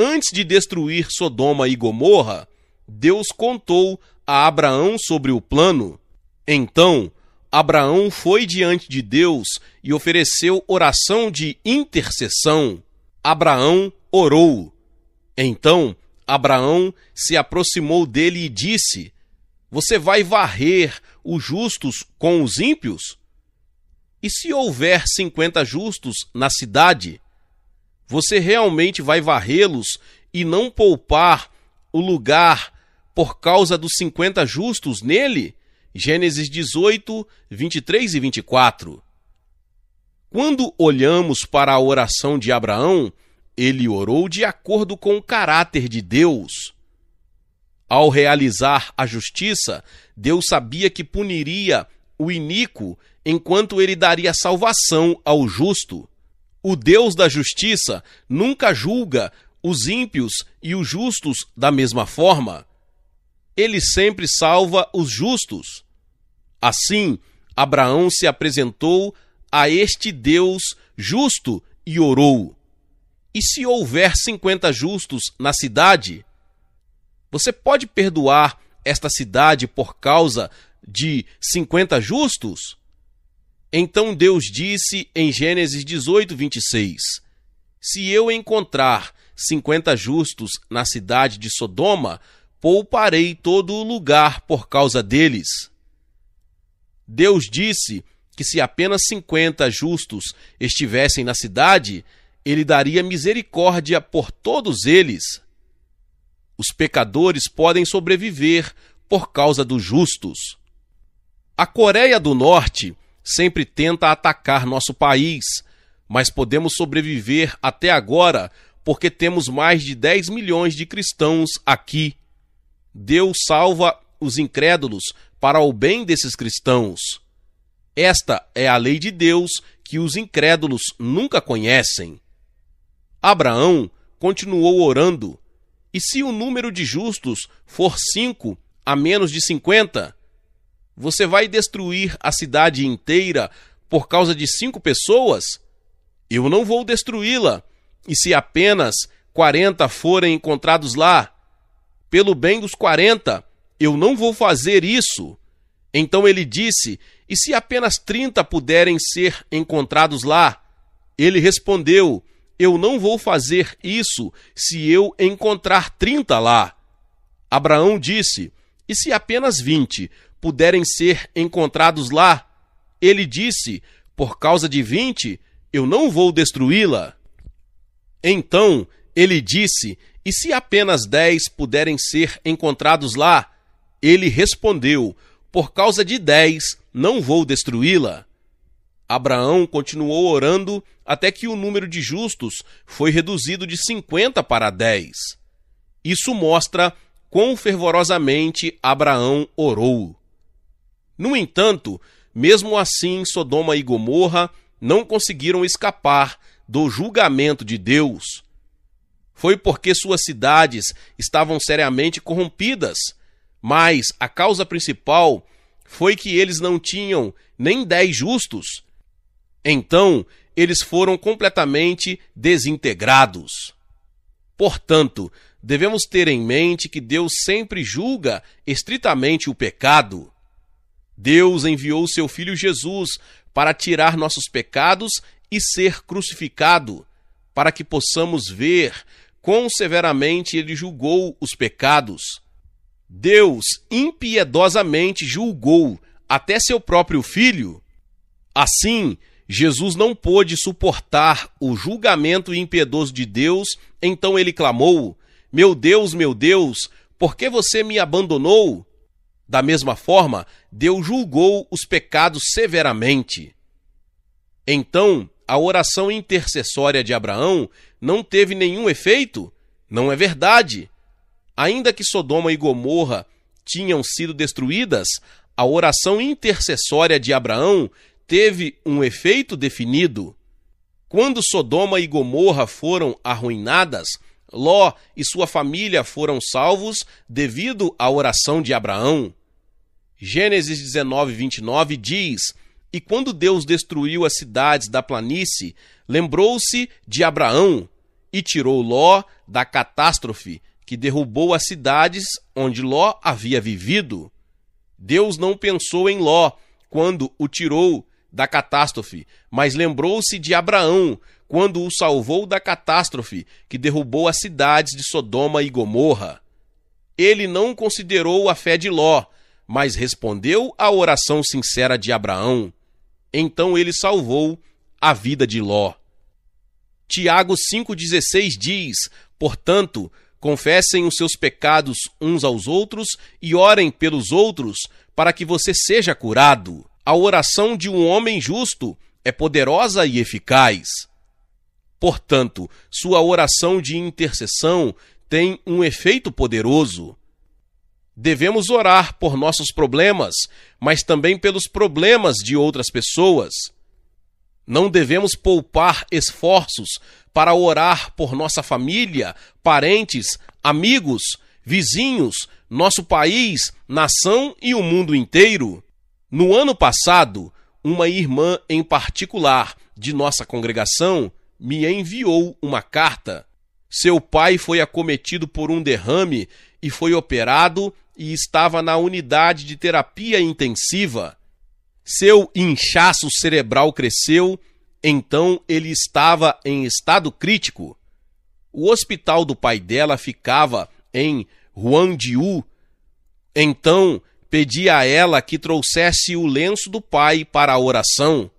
Antes de destruir Sodoma e Gomorra, Deus contou a Abraão sobre o plano. Então, Abraão foi diante de Deus e ofereceu oração de intercessão. Abraão orou. Então, Abraão se aproximou dele e disse: Você vai varrer os justos com os ímpios? E se houver cinquenta justos na cidade? Você realmente vai varrê-los e não poupar o lugar por causa dos 50 justos nele? Gênesis 18, 23 e 24. Quando olhamos para a oração de Abraão, ele orou de acordo com o caráter de Deus. Ao realizar a justiça, Deus sabia que puniria o iníquo enquanto ele daria salvação ao justo. O Deus da justiça nunca julga os ímpios e os justos da mesma forma. Ele sempre salva os justos. Assim, Abraão se apresentou a este Deus justo e orou. E se houver cinquenta justos na cidade, você pode perdoar esta cidade por causa de cinquenta justos? Então Deus disse em Gênesis 18, 26: Se eu encontrar cinquenta justos na cidade de Sodoma, pouparei todo o lugar por causa deles. Deus disse que se apenas cinquenta justos estivessem na cidade, ele daria misericórdia por todos eles. Os pecadores podem sobreviver por causa dos justos. A Coreia do Norte sempre tenta atacar nosso país, mas podemos sobreviver até agora porque temos mais de 10 milhões de cristãos aqui. Deus salva os incrédulos para o bem desses cristãos. Esta é a lei de Deus que os incrédulos nunca conhecem. Abraão continuou orando, e se o número de justos for cinco a menos de cinquenta, você vai destruir a cidade inteira por causa de cinco pessoas? Eu não vou destruí-la. E se apenas quarenta forem encontrados lá? Pelo bem dos quarenta, eu não vou fazer isso. Então ele disse: E se apenas trinta puderem ser encontrados lá? Ele respondeu: Eu não vou fazer isso se eu encontrar trinta lá. Abraão disse: E se apenas vinte puderem ser encontrados lá. Ele disse: Por causa de vinte, eu não vou destruí-la. Então ele disse: E se apenas dez puderem ser encontrados lá? Ele respondeu: Por causa de dez, não vou destruí-la. Abraão continuou orando até que o número de justos foi reduzido de 50 para 10. Isso mostra quão fervorosamente Abraão orou. No entanto, mesmo assim, Sodoma e Gomorra não conseguiram escapar do julgamento de Deus. Foi porque suas cidades estavam seriamente corrompidas, mas a causa principal foi que eles não tinham nem dez justos. Então, eles foram completamente desintegrados. Portanto, devemos ter em mente que Deus sempre julga estritamente o pecado. Deus enviou seu filho Jesus para tirar nossos pecados e ser crucificado, para que possamos ver quão severamente ele julgou os pecados. Deus impiedosamente julgou até seu próprio filho. Assim, Jesus não pôde suportar o julgamento impiedoso de Deus, então ele clamou: Meu Deus, meu Deus, por que você me abandonou? Da mesma forma, Deus julgou os pecados severamente. Então, a oração intercessória de Abraão não teve nenhum efeito? Não é verdade. Ainda que Sodoma e Gomorra tinham sido destruídas, a oração intercessória de Abraão teve um efeito definido. Quando Sodoma e Gomorra foram arruinadas, Ló e sua família foram salvos devido à oração de Abraão. Gênesis 19, 29 diz: E quando Deus destruiu as cidades da planície, lembrou-se de Abraão e tirou Ló da catástrofe que derrubou as cidades onde Ló havia vivido. Deus não pensou em Ló quando o tirou da catástrofe, mas lembrou-se de Abraão quando o salvou da catástrofe que derrubou as cidades de Sodoma e Gomorra. Ele não considerou a fé de Ló, mas respondeu à oração sincera de Abraão. Então ele salvou a vida de Ló. Tiago 5,16 diz: Portanto, confessem os seus pecados uns aos outros e orem pelos outros, para que você seja curado. A oração de um homem justo é poderosa e eficaz. Portanto, sua oração de intercessão tem um efeito poderoso. Devemos orar por nossos problemas, mas também pelos problemas de outras pessoas. Não devemos poupar esforços para orar por nossa família, parentes, amigos, vizinhos, nosso país, nação e o mundo inteiro. No ano passado, uma irmã em particular de nossa congregação me enviou uma carta. Seu pai foi acometido por um derrame e foi operado e estava na unidade de terapia intensiva. Seu inchaço cerebral cresceu, então ele estava em estado crítico. O hospital do pai dela ficava em Huangdiu. Então pedi a ela que trouxesse o lenço do pai para a oração.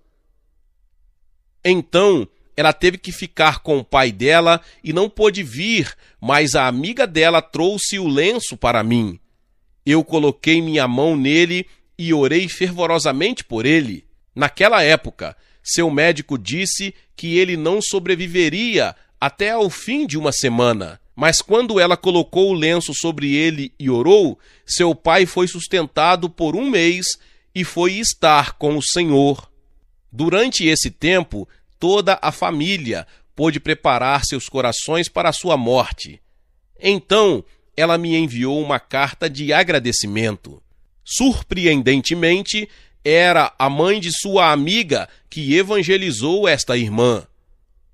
Então ela teve que ficar com o pai dela e não pôde vir, mas a amiga dela trouxe o lenço para mim. Eu coloquei minha mão nele e orei fervorosamente por ele. Naquela época, seu médico disse que ele não sobreviveria até ao fim de uma semana. Mas quando ela colocou o lenço sobre ele e orou, seu pai foi sustentado por um mês e foi estar com o Senhor. Durante esse tempo, toda a família pôde preparar seus corações para a sua morte. Então, ela me enviou uma carta de agradecimento. Surpreendentemente, era a mãe de sua amiga que evangelizou esta irmã.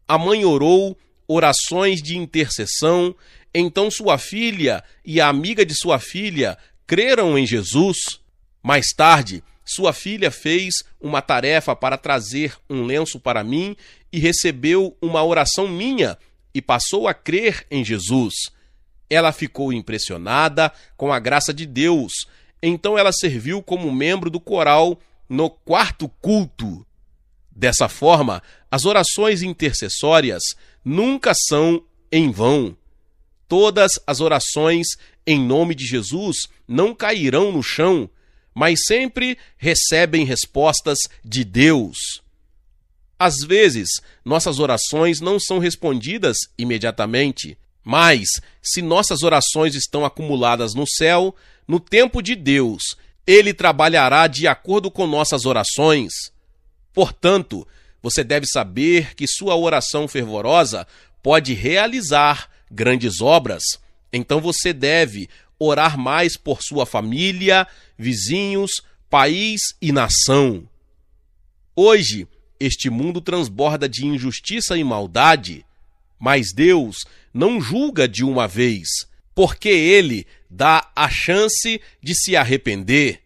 A mãe orou orações de intercessão, então sua filha e a amiga de sua filha creram em Jesus. Mais tarde, sua filha fez uma tarefa para trazer um lenço para mim e recebeu uma oração minha e passou a crer em Jesus. Ela ficou impressionada com a graça de Deus, então ela serviu como membro do coral no quarto culto. Dessa forma, as orações intercessórias nunca são em vão. Todas as orações em nome de Jesus não cairão no chão, mas sempre recebem respostas de Deus. Às vezes, nossas orações não são respondidas imediatamente, mas se nossas orações estão acumuladas no céu, no tempo de Deus, ele trabalhará de acordo com nossas orações. Portanto, você deve saber que sua oração fervorosa pode realizar grandes obras. Então você deve orar mais por sua família, vizinhos, país e nação. Hoje, este mundo transborda de injustiça e maldade, mas Deus não julga de uma vez, porque Ele dá a chance de se arrepender.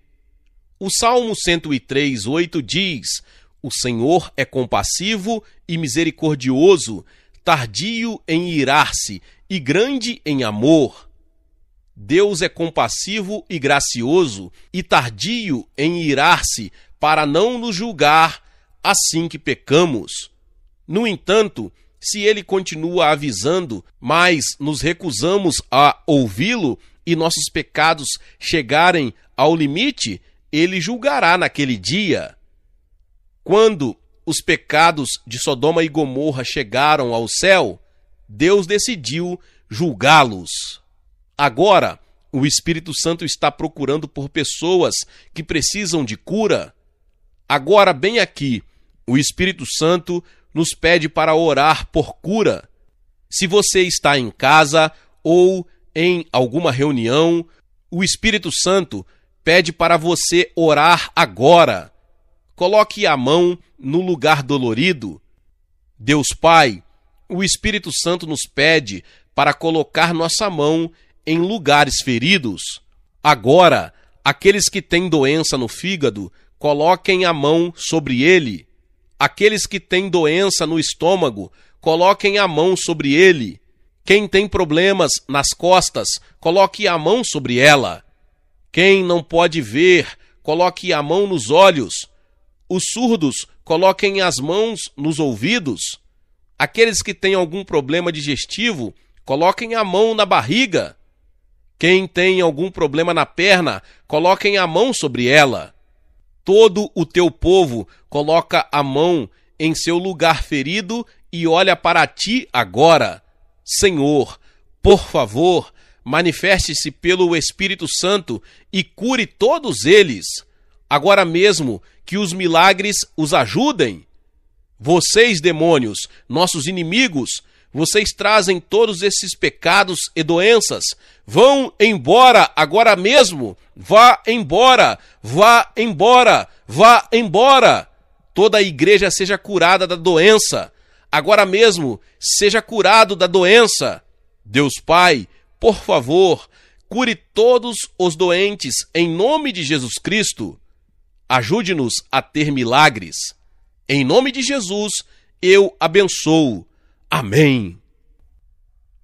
O Salmo 103, 8 diz: O Senhor é compassivo e misericordioso, tardio em irar-se e grande em amor Deus é compassivo e gracioso e tardio em irar-se para não nos julgar assim que pecamos. No entanto, se ele continua avisando, mas nos recusamos a ouvi-lo e nossos pecados chegarem ao limite, ele julgará naquele dia. Quando os pecados de Sodoma e Gomorra chegaram ao céu, Deus decidiu julgá-los. Agora, o Espírito Santo está procurando por pessoas que precisam de cura. Agora, bem aqui, o Espírito Santo nos pede para orar por cura. Se você está em casa ou em alguma reunião, o Espírito Santo pede para você orar agora. Coloque a mão no lugar dolorido. Deus Pai, o Espírito Santo nos pede para colocar nossa mão em lugares feridos. Agora, aqueles que têm doença no fígado, coloquem a mão sobre ele. Aqueles que têm doença no estômago, coloquem a mão sobre ele. Quem tem problemas nas costas, coloque a mão sobre ela. Quem não pode ver, coloque a mão nos olhos. Os surdos, coloquem as mãos nos ouvidos. Aqueles que têm algum problema digestivo, coloquem a mão na barriga. Quem tem algum problema na perna, coloquem a mão sobre ela. Todo o teu povo coloca a mão em seu lugar ferido e olha para ti agora. Senhor, por favor, manifeste-se pelo Espírito Santo e cure todos eles. Agora mesmo que os milagres os ajudem. Vocês, demônios, nossos inimigos, vocês trazem todos esses pecados e doenças. Vão embora agora mesmo. Vá embora, vá embora, vá embora. Toda a igreja seja curada da doença. Agora mesmo, seja curado da doença. Deus Pai, por favor, cure todos os doentes em nome de Jesus Cristo. Ajude-nos a ter milagres. Em nome de Jesus, eu abençoo Amém.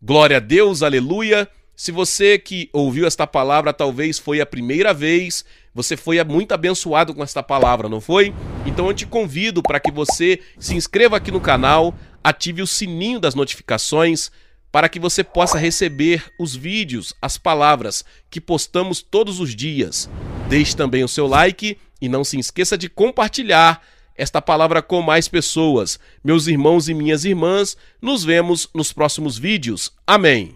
Glória a Deus, aleluia. Se você que ouviu esta palavra, talvez foi a primeira vez, você foi muito abençoado com esta palavra, não foi? Então eu te convido para que você se inscreva aqui no canal, ative o sininho das notificações para que você possa receber os vídeos, as palavras que postamos todos os dias. Deixe também o seu like e não se esqueça de compartilhar esta palavra com mais pessoas. Meus irmãos e minhas irmãs, nos vemos nos próximos vídeos. Amém.